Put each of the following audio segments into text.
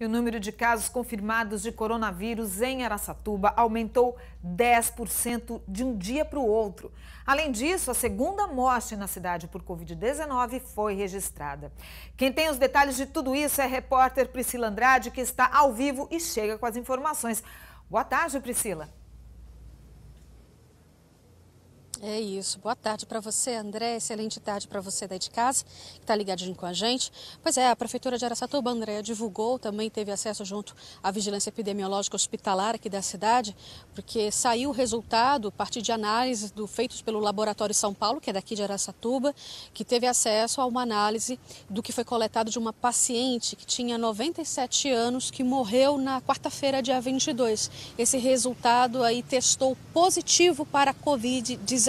E o número de casos confirmados de coronavírus em Araçatuba aumentou 10% de um dia para o outro. Além disso, a segunda morte na cidade por Covid-19 foi registrada. Quem tem os detalhes de tudo isso é a repórter Priscila Andrade, que está ao vivo e chega com as informações. Boa tarde, Priscila. É isso. Boa tarde para você, André. Excelente tarde para você daí de casa, que está ligadinho com a gente. Pois é, a Prefeitura de Araçatuba, André, divulgou, também teve acesso junto à Vigilância Epidemiológica Hospitalar aqui da cidade, porque saiu o resultado a partir de análises do, feitos pelo Laboratório São Paulo, que é daqui de Araçatuba, que teve acesso a uma análise do que foi coletado de uma paciente que tinha 97 anos, que morreu na quarta-feira, dia 22. Esse resultado aí testou positivo para a Covid-19.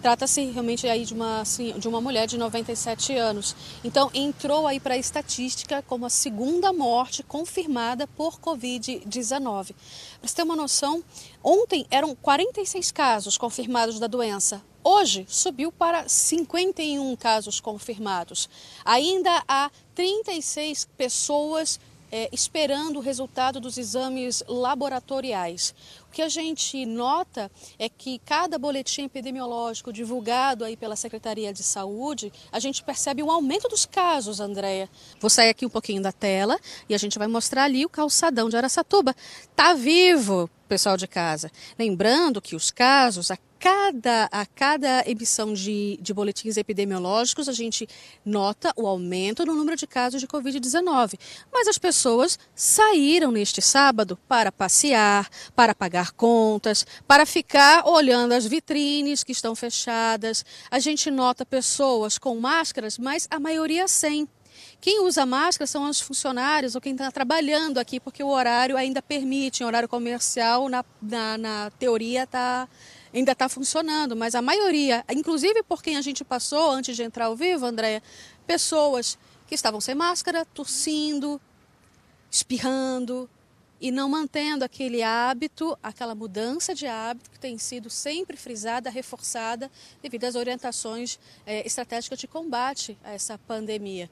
Trata-se realmente aí de uma, assim, de uma mulher de 97 anos. Então, entrou aí para a estatística como a segunda morte confirmada por Covid-19. Para você ter uma noção, ontem eram 46 casos confirmados da doença. Hoje subiu para 51 casos confirmados. Ainda há 36 pessoas é, esperando o resultado dos exames laboratoriais. O que a gente nota é que cada boletim epidemiológico divulgado aí pela Secretaria de Saúde, a gente percebe um aumento dos casos, Andréia. Vou sair aqui um pouquinho da tela e a gente vai mostrar ali o calçadão de Araçatuba. Tá vivo, pessoal de casa. Lembrando que os casos cada, a cada emissão de, de boletins epidemiológicos, a gente nota o aumento no número de casos de Covid-19. Mas as pessoas saíram neste sábado para passear, para pagar contas, para ficar olhando as vitrines que estão fechadas. A gente nota pessoas com máscaras, mas a maioria sem. Quem usa máscara são os funcionários ou quem está trabalhando aqui, porque o horário ainda permite, o horário comercial, na, na, na teoria, está ainda está funcionando, mas a maioria, inclusive por quem a gente passou antes de entrar ao vivo, Andréia, pessoas que estavam sem máscara, tossindo, espirrando e não mantendo aquele hábito, aquela mudança de hábito que tem sido sempre frisada, reforçada devido às orientações é, estratégicas de combate a essa pandemia.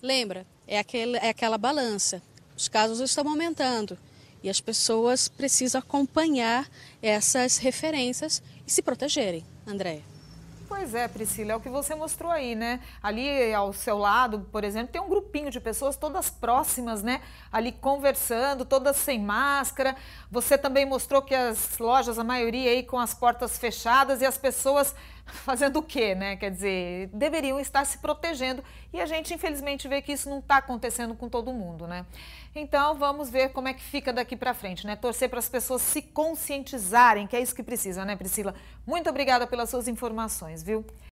Lembra, é, aquele, é aquela balança. Os casos estão aumentando, e as pessoas precisam acompanhar essas referências e se protegerem, André. Pois é, Priscila, é o que você mostrou aí, né? Ali ao seu lado, por exemplo, tem um grupinho de pessoas todas próximas, né? Ali conversando, todas sem máscara. Você também mostrou que as lojas, a maioria aí com as portas fechadas e as pessoas fazendo o quê, né? Quer dizer, deveriam estar se protegendo e a gente infelizmente vê que isso não está acontecendo com todo mundo, né? Então vamos ver como é que fica daqui para frente, né? Torcer para as pessoas se conscientizarem, que é isso que precisa, né, Priscila? Muito obrigada pelas suas informações, viu?